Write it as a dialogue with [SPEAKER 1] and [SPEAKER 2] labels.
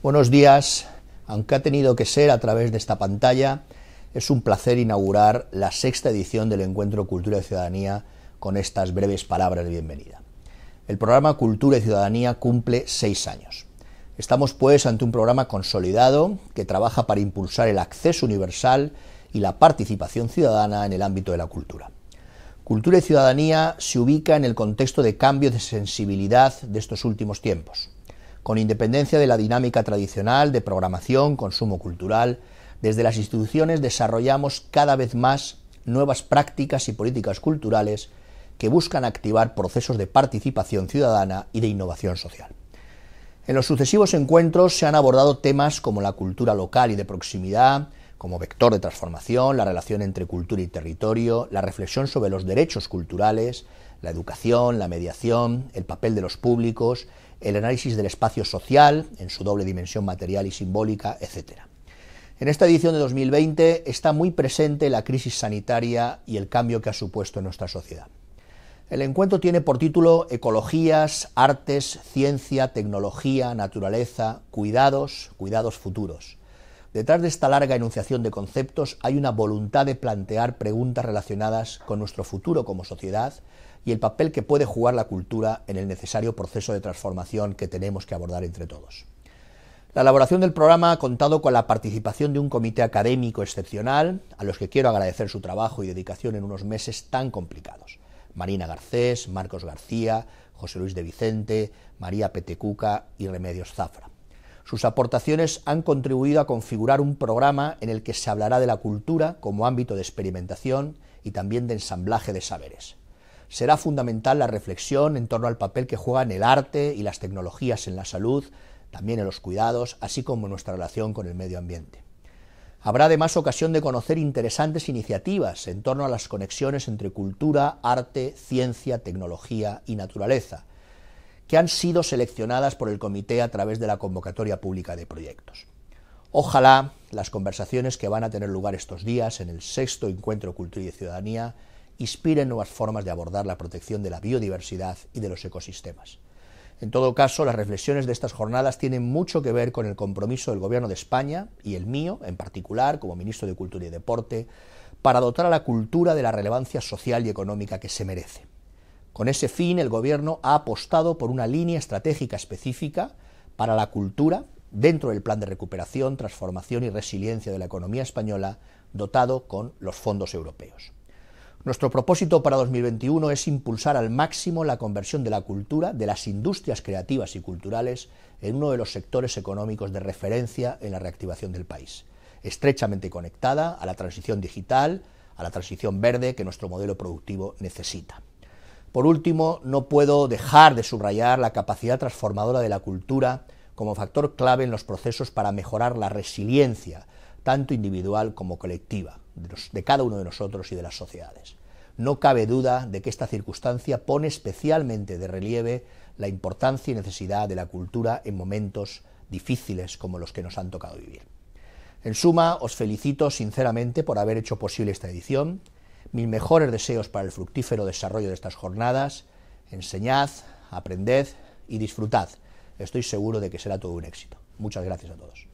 [SPEAKER 1] Buenos días, aunque ha tenido que ser a través de esta pantalla, es un placer inaugurar la sexta edición del Encuentro Cultura y Ciudadanía con estas breves palabras de bienvenida. El programa Cultura y Ciudadanía cumple seis años. Estamos pues ante un programa consolidado que trabaja para impulsar el acceso universal y la participación ciudadana en el ámbito de la cultura. Cultura y Ciudadanía se ubica en el contexto de cambios de sensibilidad de estos últimos tiempos con independencia de la dinámica tradicional de programación, consumo cultural, desde las instituciones desarrollamos cada vez más nuevas prácticas y políticas culturales que buscan activar procesos de participación ciudadana y de innovación social. En los sucesivos encuentros se han abordado temas como la cultura local y de proximidad, como vector de transformación, la relación entre cultura y territorio, la reflexión sobre los derechos culturales, la educación, la mediación, el papel de los públicos, el análisis del espacio social en su doble dimensión material y simbólica, etc. En esta edición de 2020 está muy presente la crisis sanitaria y el cambio que ha supuesto en nuestra sociedad. El encuentro tiene por título Ecologías, Artes, Ciencia, Tecnología, Naturaleza, Cuidados, Cuidados Futuros. Detrás de esta larga enunciación de conceptos hay una voluntad de plantear preguntas relacionadas con nuestro futuro como sociedad y el papel que puede jugar la cultura en el necesario proceso de transformación que tenemos que abordar entre todos. La elaboración del programa ha contado con la participación de un comité académico excepcional, a los que quiero agradecer su trabajo y dedicación en unos meses tan complicados. Marina Garcés, Marcos García, José Luis de Vicente, María Petecuca y Remedios Zafra. Sus aportaciones han contribuido a configurar un programa en el que se hablará de la cultura como ámbito de experimentación y también de ensamblaje de saberes. Será fundamental la reflexión en torno al papel que juegan el arte y las tecnologías en la salud, también en los cuidados, así como nuestra relación con el medio ambiente. Habrá además ocasión de conocer interesantes iniciativas en torno a las conexiones entre cultura, arte, ciencia, tecnología y naturaleza, que han sido seleccionadas por el comité a través de la convocatoria pública de proyectos. Ojalá las conversaciones que van a tener lugar estos días en el sexto encuentro Cultura y Ciudadanía inspiren nuevas formas de abordar la protección de la biodiversidad y de los ecosistemas. En todo caso, las reflexiones de estas jornadas tienen mucho que ver con el compromiso del Gobierno de España y el mío, en particular, como ministro de Cultura y Deporte, para dotar a la cultura de la relevancia social y económica que se merece. Con ese fin, el Gobierno ha apostado por una línea estratégica específica para la cultura dentro del Plan de Recuperación, Transformación y Resiliencia de la Economía Española, dotado con los fondos europeos. Nuestro propósito para 2021 es impulsar al máximo la conversión de la cultura, de las industrias creativas y culturales, en uno de los sectores económicos de referencia en la reactivación del país, estrechamente conectada a la transición digital, a la transición verde que nuestro modelo productivo necesita. Por último, no puedo dejar de subrayar la capacidad transformadora de la cultura como factor clave en los procesos para mejorar la resiliencia, tanto individual como colectiva, de, cada uno de nosotros y de las sociedades. No cabe duda de que esta circunstancia pone especialmente de relieve la importancia y necesidad de la cultura en momentos difíciles como los que nos han tocado vivir. En suma, os felicito sinceramente por haber hecho posible esta edición, mis mejores deseos para el fructífero desarrollo de estas jornadas. Enseñad, aprended y disfrutad. Estoy seguro de que será todo un éxito. Muchas gracias a todos.